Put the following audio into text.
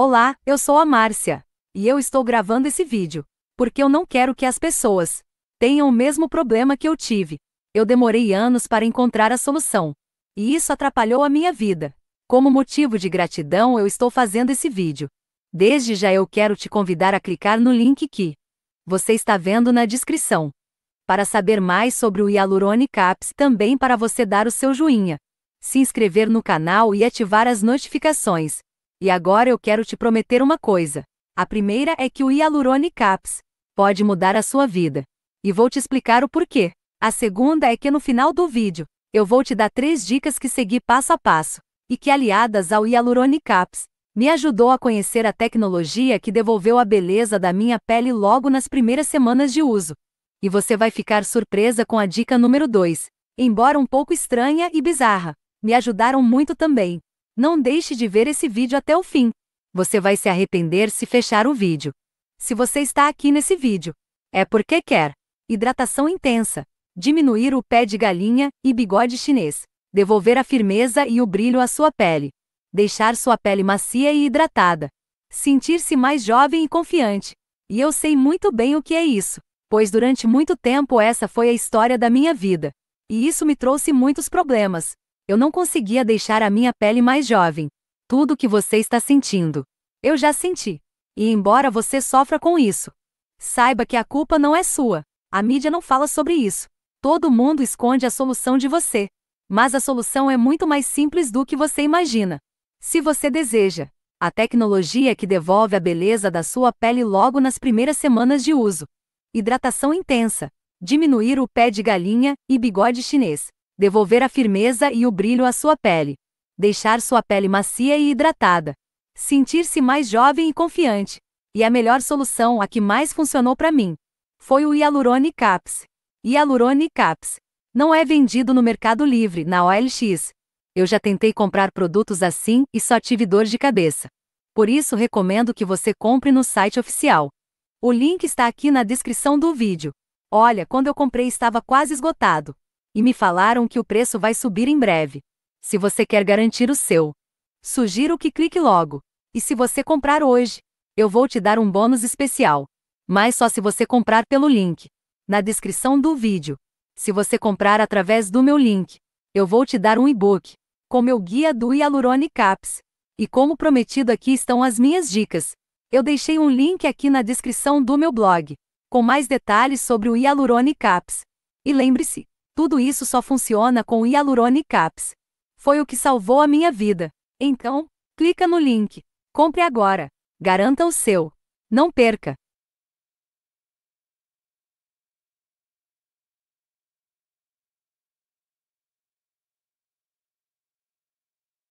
Olá, eu sou a Márcia. E eu estou gravando esse vídeo. Porque eu não quero que as pessoas tenham o mesmo problema que eu tive. Eu demorei anos para encontrar a solução. E isso atrapalhou a minha vida. Como motivo de gratidão, eu estou fazendo esse vídeo. Desde já eu quero te convidar a clicar no link que você está vendo na descrição. Para saber mais sobre o Hialurone Caps, também para você dar o seu joinha, se inscrever no canal e ativar as notificações e agora eu quero te prometer uma coisa. A primeira é que o Hyaluronic Caps pode mudar a sua vida. E vou te explicar o porquê. A segunda é que no final do vídeo, eu vou te dar três dicas que segui passo a passo e que aliadas ao Hyaluronic Caps, me ajudou a conhecer a tecnologia que devolveu a beleza da minha pele logo nas primeiras semanas de uso. E você vai ficar surpresa com a dica número 2, embora um pouco estranha e bizarra. Me ajudaram muito também. Não deixe de ver esse vídeo até o fim. Você vai se arrepender se fechar o vídeo. Se você está aqui nesse vídeo, é porque quer. Hidratação intensa. Diminuir o pé de galinha e bigode chinês. Devolver a firmeza e o brilho à sua pele. Deixar sua pele macia e hidratada. Sentir-se mais jovem e confiante. E eu sei muito bem o que é isso, pois durante muito tempo essa foi a história da minha vida. E isso me trouxe muitos problemas. Eu não conseguia deixar a minha pele mais jovem. Tudo que você está sentindo. Eu já senti. E embora você sofra com isso, saiba que a culpa não é sua. A mídia não fala sobre isso. Todo mundo esconde a solução de você. Mas a solução é muito mais simples do que você imagina. Se você deseja, a tecnologia que devolve a beleza da sua pele logo nas primeiras semanas de uso. Hidratação intensa, diminuir o pé de galinha e bigode chinês devolver a firmeza e o brilho à sua pele, deixar sua pele macia e hidratada, sentir-se mais jovem e confiante. E a melhor solução, a que mais funcionou para mim, foi o Hyaluronic Caps. Hyaluronic Caps não é vendido no Mercado Livre, na OLX. Eu já tentei comprar produtos assim e só tive dor de cabeça. Por isso recomendo que você compre no site oficial. O link está aqui na descrição do vídeo. Olha, quando eu comprei estava quase esgotado e me falaram que o preço vai subir em breve. Se você quer garantir o seu, sugiro que clique logo. E se você comprar hoje, eu vou te dar um bônus especial. Mas só se você comprar pelo link na descrição do vídeo. Se você comprar através do meu link, eu vou te dar um e-book com meu guia do Hyaluronic Caps. E como prometido aqui estão as minhas dicas. Eu deixei um link aqui na descrição do meu blog, com mais detalhes sobre o Hyaluronic Caps. E lembre-se, tudo isso só funciona com o Hyaluronic Caps. Foi o que salvou a minha vida. Então, clica no link. Compre agora. Garanta o seu. Não perca!